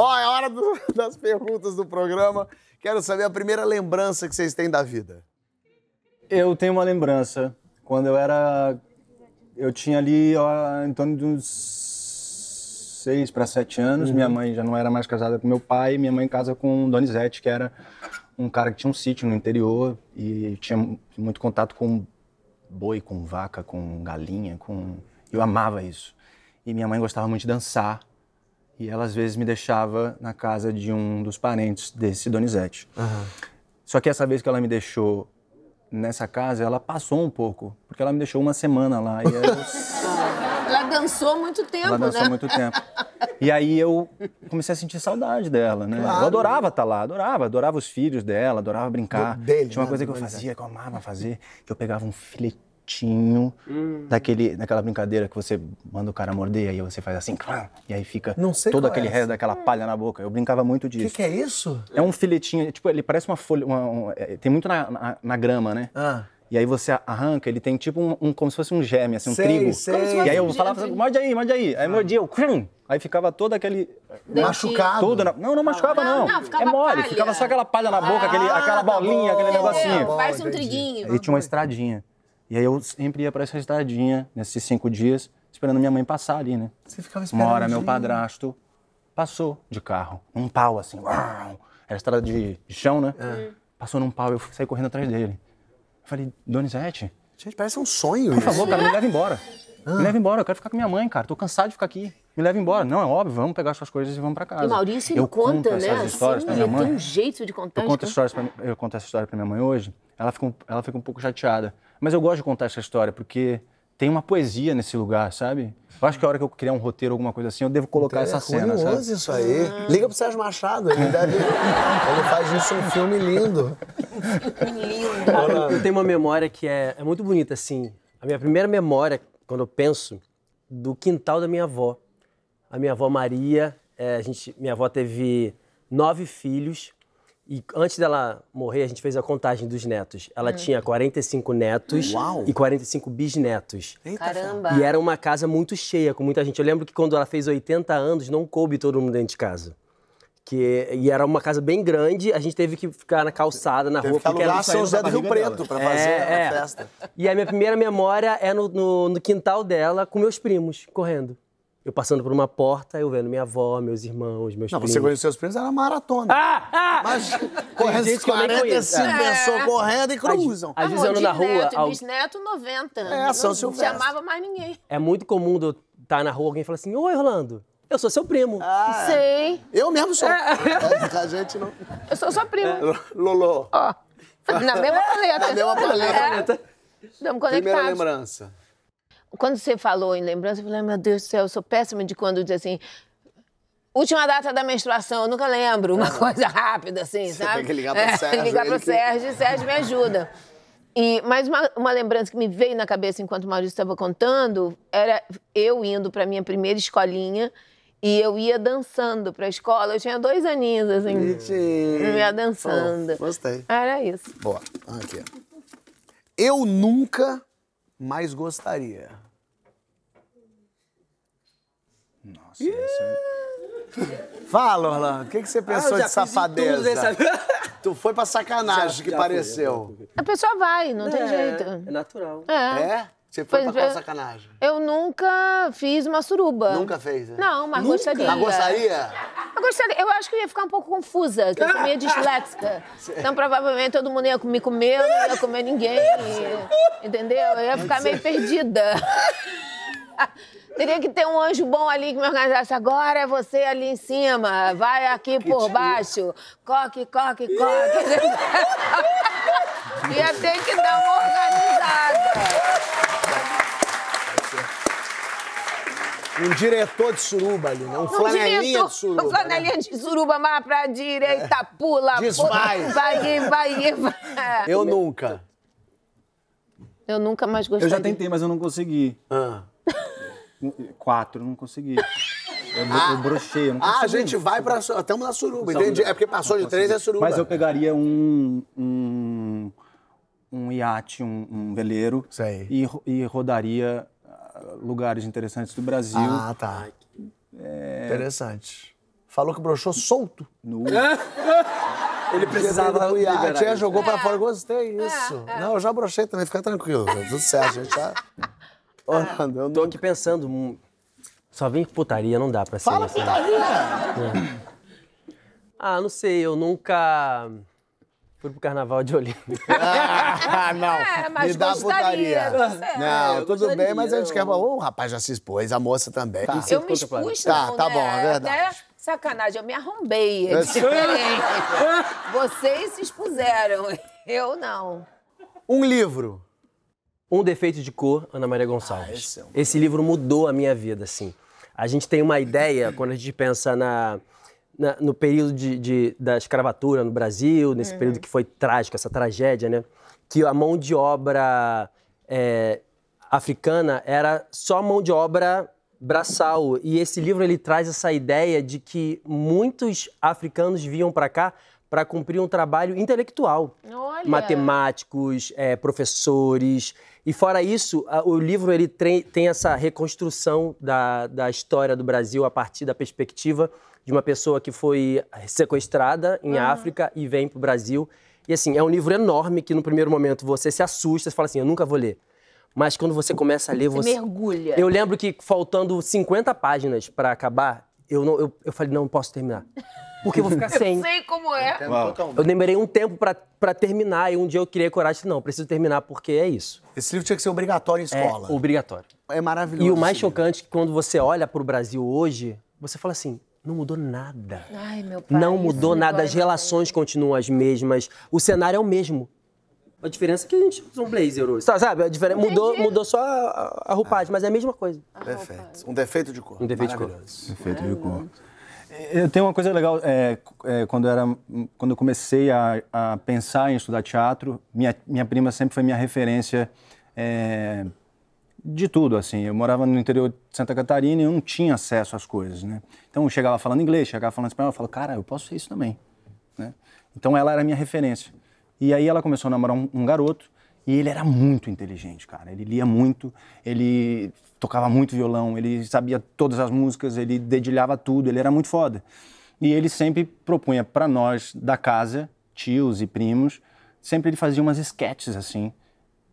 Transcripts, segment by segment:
Ó, é hora do, das perguntas do programa. Quero saber a primeira lembrança que vocês têm da vida. Eu tenho uma lembrança. Quando eu era. Eu tinha ali ó, em torno de uns seis para sete anos. Uhum. Minha mãe já não era mais casada com meu pai. Minha mãe casa com Donizete, que era um cara que tinha um sítio no interior e tinha muito contato com boi, com vaca, com galinha, com. Eu amava isso. E minha mãe gostava muito de dançar. E ela às vezes me deixava na casa de um dos parentes desse Donizete. Uhum. Só que essa vez que ela me deixou nessa casa, ela passou um pouco, porque ela me deixou uma semana lá. Eu... ela dançou muito tempo, ela dançou né? muito tempo. E aí eu comecei a sentir saudade dela, né? Claro. Eu adorava estar tá lá, adorava, adorava os filhos dela, adorava brincar. dele, Tinha uma né? coisa que eu né? fazia, que eu amava fazer, que eu pegava um filetinho jeitinho hum. daquele, daquela brincadeira que você manda o cara morder, aí você faz assim, e aí fica todo é aquele é resto daquela hum. palha na boca. Eu brincava muito disso. O que, que, é isso? É um filetinho, é tipo, ele parece uma folha. Uma, um, é, tem muito na, na, na grama, né? Ah. E aí você arranca, ele tem tipo um, um como se fosse um gêmeo, assim, um sei, trigo. Sei. E aí eu falava, morde aí, morde aí. Aí ah. mordia, eu, aí ficava todo aquele... Machucado? tudo na... Não, não machucava, não. não. não é mole, palha. ficava só aquela palha na boca, ah, aquele, aquela bolinha, tá aquele negocinho. Parece um triguinho. Aí tinha uma estradinha. E aí eu sempre ia para essa estradinha, nesses cinco dias, esperando minha mãe passar ali, né? Você ficava esperando. Uma hora meu padrasto passou de carro, um pau assim, uau, era estrada de, de chão, né? É. Hum. Passou num pau, eu saí correndo atrás dele. Eu falei, Donizete? Gente, parece um sonho Por isso. favor, cara, me leva embora. Ah. Me leva embora, eu quero ficar com minha mãe, cara, tô cansado de ficar aqui me leva embora. Não, é óbvio, vamos pegar suas coisas e vamos para casa. E Maurício, eu conta, né? Essas assim, histórias assim, pra minha mãe. tem um jeito de contar. Eu conto, histórias pra, eu conto essa história para minha mãe hoje, ela fica, um, ela fica um pouco chateada. Mas eu gosto de contar essa história, porque tem uma poesia nesse lugar, sabe? Eu acho que a hora que eu criar um roteiro, alguma coisa assim, eu devo colocar então, essa é cena, sabe? isso aí. Liga pro Sérgio Machado, ele deve... ele faz isso um filme lindo. lindo. Eu, eu tenho uma memória que é, é muito bonita, assim. A minha primeira memória, quando eu penso, do quintal da minha avó. A minha avó Maria, é, a gente, minha avó teve nove filhos. E antes dela morrer, a gente fez a contagem dos netos. Ela hum. tinha 45 netos Uau. e 45 bisnetos. Eita, Caramba! E era uma casa muito cheia, com muita gente. Eu lembro que quando ela fez 80 anos, não coube todo mundo dentro de casa. Que, e era uma casa bem grande, a gente teve que ficar na calçada, na rua, porque era São José do Rio Preto para fazer é, a é. festa. E a minha primeira memória é no, no, no quintal dela com meus primos, correndo eu passando por uma porta, eu vendo minha avó, meus irmãos, meus Não, primos. você conheceu os primos, era maratona. Ah, ah! Mas correndo 45 é. pessoas correndo e cruzam. Às, às vezes eu ando na rua... Neto, ao... bisneto, 90 é, anos. É, São Silvestre. Não chamava mais ninguém. É muito comum eu estar tá na rua, alguém fala assim, Oi, Orlando. Eu sou seu primo. Ah, Sei. Eu mesmo sou. É. é. a gente não... Eu sou sua prima. É. Lolo. Ó, na mesma paleta. na mesma paleta. É. conectados. Primeira lembrança quando você falou em lembrança, eu falei, meu Deus do céu, eu sou péssima de quando diz assim, Última data da menstruação, eu nunca lembro, uma coisa rápida, assim, Você sabe? Tem que ligar pro é, Sérgio. ligar pro Sérgio, que... Sérgio me ajuda. E, mas uma, uma, lembrança que me veio na cabeça enquanto o Maurício estava contando era eu indo para minha primeira escolinha e eu ia dançando para a escola. Eu tinha dois aninhos, assim. Eu Ia dançando. Oh, gostei. Era isso. Boa. Aqui. Eu nunca mais gostaria? Nossa, yeah. isso é... Fala, Orlando, o que, que você ah, pensou ah, de safadeza? Tudo, essa... tu foi pra sacanagem já, que já pareceu. A pessoa vai, não é, tem jeito. É natural. É? é? Você foi pois pra qual é. sacanagem? Eu nunca fiz uma suruba. Nunca fez, né? Não, mas nunca? gostaria. Mas gostaria? Eu gostaria. Eu acho que eu ia ficar um pouco confusa, porque eu sou meio disléxica. Então, provavelmente, todo mundo ia me comer, eu não ia comer ninguém. Entendeu? Eu ia ficar meio perdida. Teria que ter um anjo bom ali que me organizasse. Agora é você ali em cima, vai aqui que por baixo. Coque, coque, coque. Ia ter que dar uma organizada. Um diretor de suruba ali, né? Um, um flanelinha de suruba. Um flanelinha né? de suruba, mas pra direita, é. pula, Desvai. pula. Vai, vai, vai. Eu nunca. Eu nunca mais gostei. Eu já tentei, mas eu não consegui. Ah. Quatro, não consegui. Eu, ah, eu brochei, eu não ah, consegui. Ah, a gente vai pra. Estamos na suruba, entendi. É porque passou de três é suruba. Mas eu pegaria um. um um iate, um, um veleiro Sei. E, e rodaria lugares interessantes do Brasil. Ah, tá. É... Interessante. Falou que broxou solto. No... Ele precisava o A tia né? jogou é. pra fora, gostei, é, isso. É, é. Não, eu já brochei também, fica tranquilo, tá tudo certo, a gente tá... eu Tô aqui pensando, hum, só vem putaria, não dá pra ser Fala isso, assim. putaria! Né? Ah, não sei, eu nunca... Fui pro carnaval de Olímpia. Ah, não. É, mas Me dá putaria. É, não, tudo gostaria, bem, mas a gente quer. Oh, o rapaz já se expôs, a moça também. Tá. Eu me expus, Tá, não, tá né? bom, é verdade. Até sacanagem, eu me arrombei. É Vocês se expuseram, eu não. Um livro. Um Defeito de Cor, Ana Maria Gonçalves. Ah, esse, é um... esse livro mudou a minha vida, assim. A gente tem uma ideia, quando a gente pensa na na, no período de, de, da escravatura no Brasil, nesse uhum. período que foi trágico, essa tragédia, né? Que a mão de obra é, africana era só mão de obra braçal. E esse livro ele traz essa ideia de que muitos africanos vinham para cá para cumprir um trabalho intelectual. Olha. Matemáticos, é, professores. E fora isso, o livro ele tem essa reconstrução da, da história do Brasil a partir da perspectiva de uma pessoa que foi sequestrada em uhum. África e vem para o Brasil. E assim, é um livro enorme que no primeiro momento você se assusta, você fala assim, eu nunca vou ler. Mas quando você começa a ler, você. Mergulha. Eu lembro que faltando 50 páginas para acabar, eu, não, eu, eu falei, não, não posso terminar. Porque eu vou ficar sem. Eu sei como é. Eu, demorei um tempo para terminar e um dia eu criei coragem não, preciso terminar porque é isso. Esse livro tinha que ser obrigatório em é, escola. É, obrigatório. É maravilhoso. E o mais chocante é que quando você olha para o Brasil hoje, você fala assim, não mudou nada. Ai, meu pai, não mudou nada, é as relações continuam as mesmas, o cenário é o mesmo. A diferença é que a gente usa um blazer hoje. Sabe, a diferença, mudou, mudou só a, a roupagem, ah. mas é a mesma coisa. Perfeito. Um defeito de cor. Um defeito de cor. Defeito de cor. Eu tenho uma coisa legal, é, é, quando, eu era, quando eu comecei a, a, pensar em estudar teatro, minha, minha prima sempre foi minha referência é, de tudo, assim. Eu morava no interior de Santa Catarina e eu não tinha acesso às coisas, né? Então eu chegava falando inglês, chegava falando espanhol, eu falava, cara, eu posso ser isso também, né? Então ela era a minha referência. E aí ela começou a namorar um, um garoto e ele era muito inteligente, cara. Ele lia muito, ele tocava muito violão, ele sabia todas as músicas, ele dedilhava tudo, ele era muito foda. E ele sempre propunha para nós da casa, tios e primos, sempre ele fazia umas sketches assim,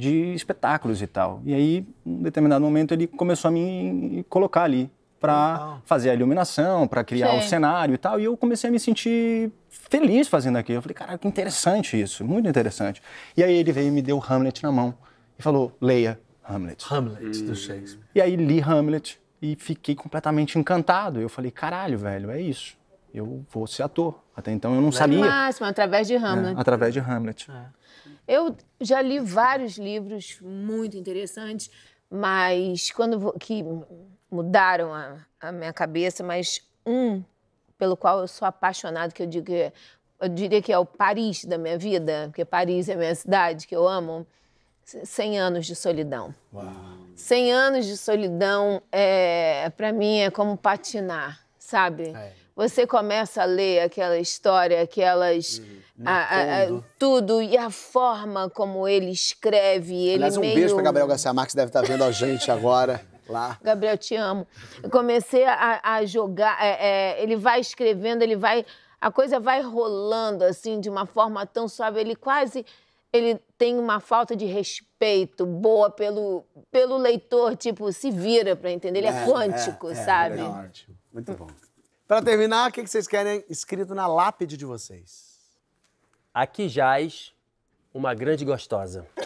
de espetáculos e tal. E aí, em um determinado momento, ele começou a me colocar ali para fazer a iluminação, para criar o um cenário e tal. E eu comecei a me sentir feliz fazendo aquilo. Eu falei, cara, que interessante isso, muito interessante. E aí ele veio e me deu Hamlet na mão e falou, leia Hamlet. Hamlet, do Shakespeare. E aí li Hamlet e fiquei completamente encantado. Eu falei, caralho, velho, é isso. Eu vou ser ator. Até então eu não é sabia. Máximo, através de Hamlet. É, através de Hamlet. É. Eu já li vários livros muito interessantes, mas quando que mudaram a, a minha cabeça, mas um pelo qual eu sou apaixonado, que eu digo que é, eu diria que é o Paris da minha vida, porque Paris é a minha cidade, que eu amo. 100 anos de solidão. Uau. 100 anos de solidão, é, para mim, é como patinar, sabe? É você começa a ler aquela história, aquelas. Uhum. A, a, a, tudo e a forma como ele escreve. Ele Aliás, um meio... beijo para Gabriel Garcia Marques, deve estar tá vendo a gente agora. Lá. Gabriel, te amo. Eu comecei a, jogar. É, é, ele vai escrevendo, ele vai. A coisa vai rolando assim de uma forma tão suave. Ele quase ele tem uma falta de respeito boa pelo, pelo leitor, tipo, se vira para entender. Ele é, é quântico, é, é, é sabe? É, ótimo. Muito bom. Para terminar, o que vocês querem escrito na lápide de vocês? Aqui jaz uma grande gostosa.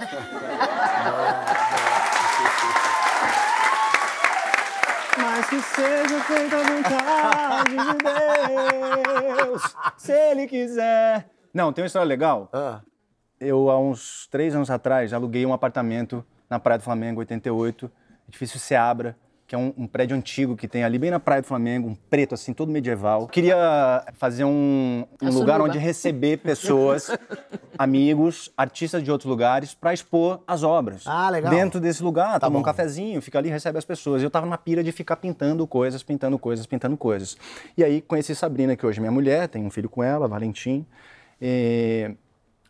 Mas que seja feita a vontade de Deus, se Ele quiser. Não, tem uma história legal. Ah. Eu, há uns três anos atrás, aluguei um apartamento na Praia do Flamengo, 88, edifício Seabra que é um, um, prédio antigo que tem ali bem na Praia do Flamengo, um preto assim, todo medieval. Queria fazer um, um lugar né? onde receber pessoas, amigos, artistas de outros lugares para expor as obras. Ah, legal. Dentro desse lugar, tá toma bom. um cafezinho, fica ali, recebe as pessoas. Eu tava na pira de ficar pintando coisas, pintando coisas, pintando coisas. E aí conheci Sabrina, que hoje é minha mulher, tenho um filho com ela, Valentim. E,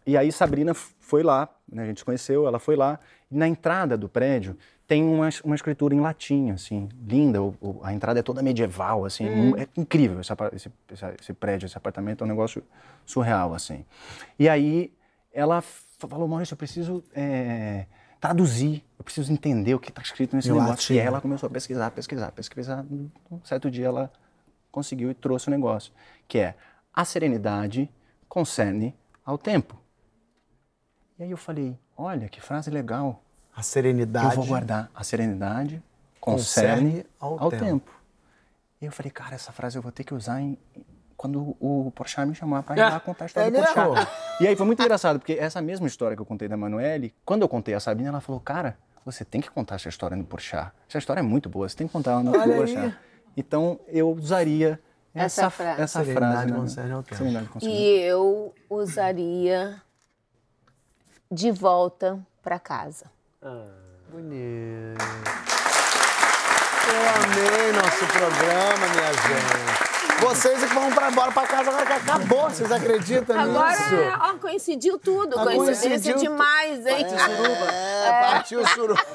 e aí Sabrina foi lá, né, a gente se conheceu, ela foi lá, e na entrada do prédio tem uma, uma escritura em latim, assim, linda. O, o, a entrada é toda medieval, assim, hum. é incrível esse, esse, prédio, esse apartamento, é um negócio surreal, assim. E aí ela falou, Maurício, eu preciso é, traduzir, eu preciso entender o que está escrito nesse negócio. Latim. E ela começou a pesquisar, pesquisar, pesquisar. Um certo dia ela conseguiu e trouxe o negócio, que é a serenidade concerne ao tempo. E aí eu falei, olha que frase legal. A serenidade. Eu vou guardar. A serenidade concerne, concerne ao, ao tempo. tempo. E eu falei, cara, essa frase eu vou ter que usar em, quando o Porchat me chamar para ir lá contar a é história é do Porchat. E aí foi muito engraçado, porque essa mesma história que eu contei da Manuele, quando eu contei a Sabina, ela falou, cara, você tem que contar essa história no Porchat. Essa história é muito boa, você tem que contar ela no Porchat. Então, eu usaria essa, essa, fra essa frase. Né? E eu usaria de volta para casa. Ah. Bonito. Eu amei nosso programa, minha gente. Vocês é que vão pra embora pra casa agora que acabou, vocês acreditam agora, nisso? Agora, é, ó, coincidiu tudo. coincidiu demais, hein? Partiu suruba. É, é. partiu suruba.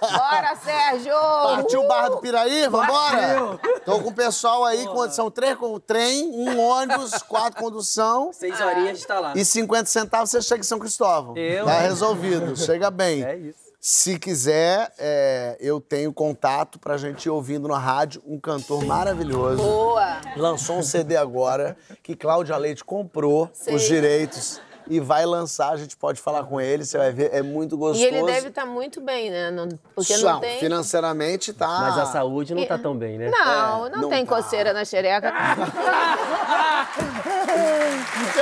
Bora, Sérgio! Partiu o Barra do Piraí, vambora? Tô com o pessoal aí, Boa. são três com o trem, um ônibus, quatro condução. Seis horinhas, tá lá. E 50 centavos, você chega em São Cristóvão. Eu? Tá resolvido, chega bem. É isso. Se quiser, é, eu tenho contato pra gente ir ouvindo na rádio um cantor maravilhoso. Boa! Lançou um CD agora que Cláudia Leite comprou os direitos e vai lançar, a gente pode falar com ele, você vai ver, é muito gostoso. E ele deve estar tá muito bem, né? Não, porque não tem... financeiramente tá... Mas a saúde não está tão bem, né? Não, é, não, não, tem tá. coceira na xereca.